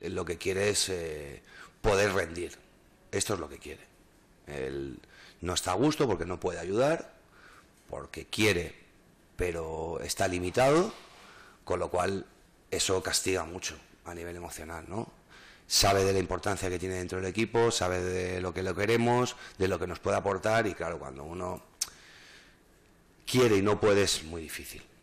lo que quiere es eh, poder rendir. Esto es lo que quiere. no está a gusto porque no puede ayudar, porque quiere, pero está limitado, con lo cual eso castiga mucho a nivel emocional, ¿no? Sabe de la importancia que tiene dentro del equipo, sabe de lo que lo queremos, de lo que nos puede aportar y claro, cuando uno quiere y no puede es muy difícil.